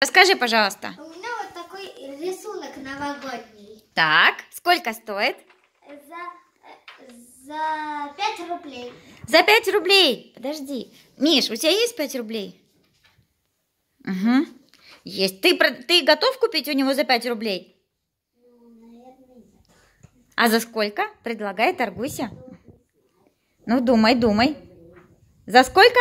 Расскажи, пожалуйста. У меня вот такой рисунок новогодний. Так, сколько стоит? За, за 5 рублей. За 5 рублей? Подожди. Миш, у тебя есть 5 рублей? Угу. Есть. Ты, ты готов купить у него за 5 рублей? А за сколько? Предлагай, торгуйся. Ну, думай, думай. За сколько?